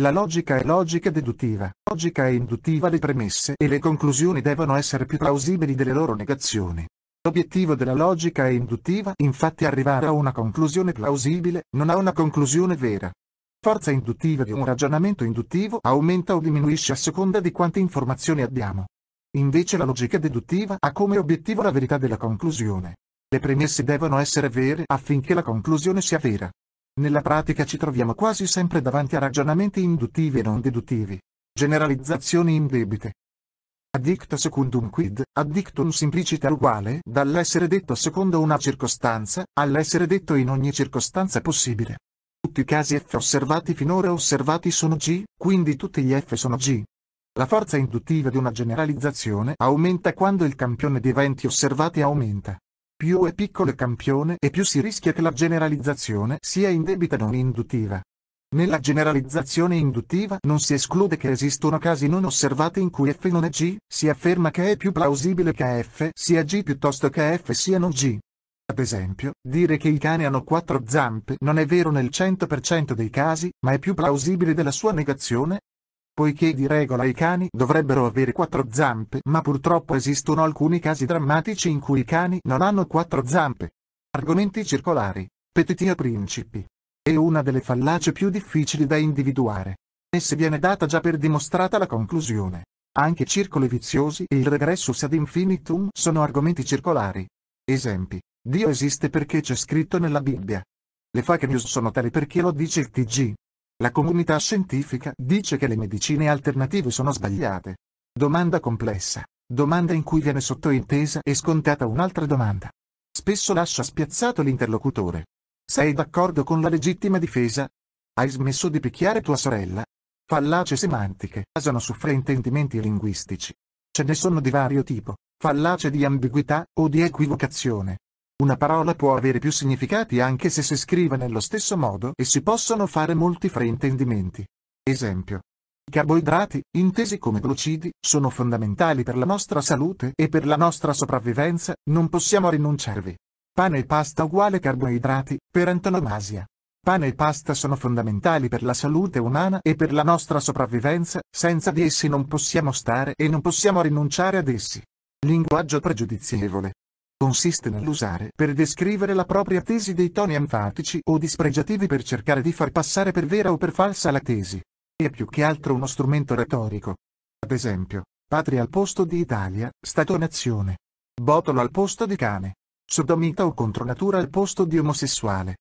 La logica è logica deduttiva. Logica è induttiva le premesse e le conclusioni devono essere più plausibili delle loro negazioni. L'obiettivo della logica è induttiva, infatti arrivare a una conclusione plausibile, non a una conclusione vera. Forza induttiva di un ragionamento induttivo aumenta o diminuisce a seconda di quante informazioni abbiamo. Invece la logica deduttiva ha come obiettivo la verità della conclusione. Le premesse devono essere vere affinché la conclusione sia vera. Nella pratica ci troviamo quasi sempre davanti a ragionamenti induttivi e non deduttivi. Generalizzazioni indebite. Addicta secundum quid, addictum simpliciter uguale, dall'essere detto secondo una circostanza, all'essere detto in ogni circostanza possibile. Tutti i casi F osservati finora osservati sono G, quindi tutti gli F sono G. La forza induttiva di una generalizzazione aumenta quando il campione di eventi osservati aumenta più è piccolo il campione e più si rischia che la generalizzazione sia indebita non induttiva. Nella generalizzazione induttiva non si esclude che esistano casi non osservati in cui F non è G, si afferma che è più plausibile che F sia G piuttosto che F sia non G. Ad esempio, dire che i cani hanno quattro zampe non è vero nel 100% dei casi, ma è più plausibile della sua negazione, Poiché di regola i cani dovrebbero avere quattro zampe ma purtroppo esistono alcuni casi drammatici in cui i cani non hanno quattro zampe. Argomenti circolari, petitio principi. È una delle fallacie più difficili da individuare. Essa viene data già per dimostrata la conclusione. Anche circoli viziosi e il regressus ad infinitum sono argomenti circolari. Esempi. Dio esiste perché c'è scritto nella Bibbia. Le fake news sono tali perché lo dice il TG. La comunità scientifica dice che le medicine alternative sono sbagliate. Domanda complessa, domanda in cui viene sottointesa e scontata un'altra domanda. Spesso lascia spiazzato l'interlocutore. Sei d'accordo con la legittima difesa? Hai smesso di picchiare tua sorella? Fallace semantiche basano su fraintendimenti linguistici. Ce ne sono di vario tipo, fallace di ambiguità o di equivocazione. Una parola può avere più significati anche se si scrive nello stesso modo e si possono fare molti fraintendimenti. Esempio. I carboidrati, intesi come glucidi, sono fondamentali per la nostra salute e per la nostra sopravvivenza, non possiamo rinunciarvi. Pane e pasta uguale carboidrati, per antonomasia. Pane e pasta sono fondamentali per la salute umana e per la nostra sopravvivenza, senza di essi non possiamo stare e non possiamo rinunciare ad essi. Linguaggio pregiudizievole consiste nell'usare per descrivere la propria tesi dei toni enfatici o dispregiativi per cercare di far passare per vera o per falsa la tesi. È più che altro uno strumento retorico. Ad esempio, patria al posto di Italia, Stato-nazione. Botolo al posto di cane. Sodomita o contro natura al posto di omosessuale.